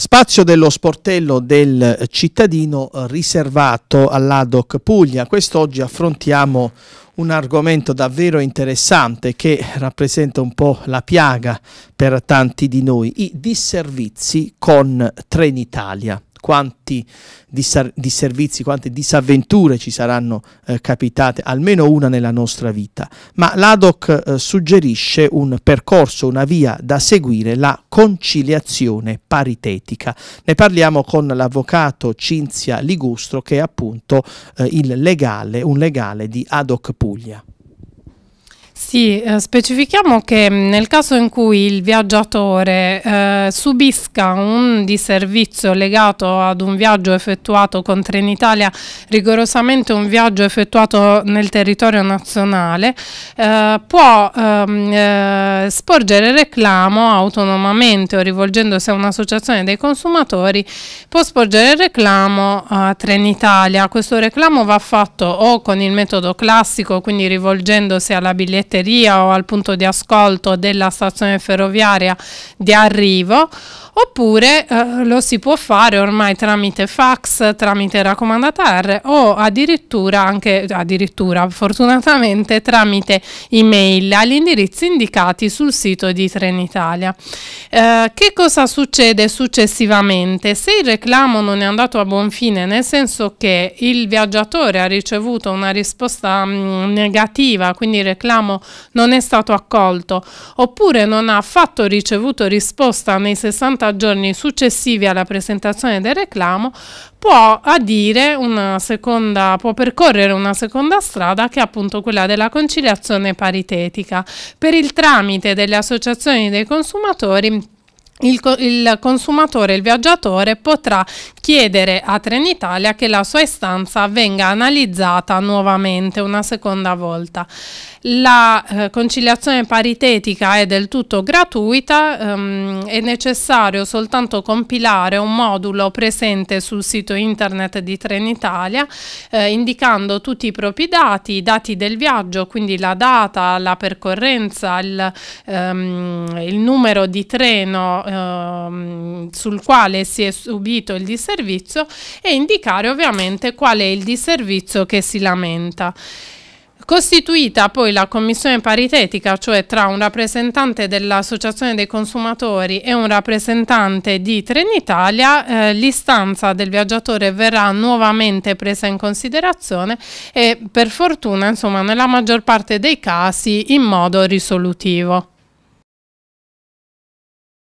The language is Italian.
Spazio dello sportello del cittadino riservato all'ADOC Puglia. Quest'oggi affrontiamo un argomento davvero interessante che rappresenta un po' la piaga per tanti di noi, i disservizi con Trenitalia quanti disservizi, quante disavventure ci saranno eh, capitate, almeno una nella nostra vita. Ma l'ADOC eh, suggerisce un percorso, una via da seguire, la conciliazione paritetica. Ne parliamo con l'avvocato Cinzia Ligustro che è appunto eh, legale, un legale di ADOC Puglia. Sì, eh, specifichiamo che mm, nel caso in cui il viaggiatore eh, subisca un disservizio legato ad un viaggio effettuato con Trenitalia, rigorosamente un viaggio effettuato nel territorio nazionale, eh, può ehm, eh, sporgere reclamo autonomamente o rivolgendosi a un'associazione dei consumatori, può sporgere reclamo a Trenitalia. Questo reclamo va fatto o con il metodo classico, quindi rivolgendosi alla biglietteria periferia o al punto di ascolto della stazione ferroviaria di arrivo oppure eh, lo si può fare ormai tramite fax, tramite raccomandata o addirittura anche addirittura fortunatamente tramite email agli indirizzi indicati sul sito di Trenitalia. Eh, che cosa succede successivamente? Se il reclamo non è andato a buon fine, nel senso che il viaggiatore ha ricevuto una risposta mh, mm, negativa, quindi il reclamo non è stato accolto oppure non ha affatto ricevuto risposta nei 60 giorni successivi alla presentazione del reclamo, può adire una seconda, può percorrere una seconda strada che è appunto quella della conciliazione paritetica per il tramite delle associazioni dei consumatori il, il, consumatore, il viaggiatore potrà chiedere a Trenitalia che la sua istanza venga analizzata nuovamente una seconda volta. La eh, conciliazione paritetica è del tutto gratuita, ehm, è necessario soltanto compilare un modulo presente sul sito internet di Trenitalia eh, indicando tutti i propri dati, i dati del viaggio, quindi la data, la percorrenza, il, ehm, il numero di treno Ehm, sul quale si è subito il disservizio e indicare ovviamente qual è il disservizio che si lamenta. Costituita poi la commissione paritetica, cioè tra un rappresentante dell'Associazione dei consumatori e un rappresentante di Trenitalia, eh, l'istanza del viaggiatore verrà nuovamente presa in considerazione e per fortuna, insomma, nella maggior parte dei casi in modo risolutivo.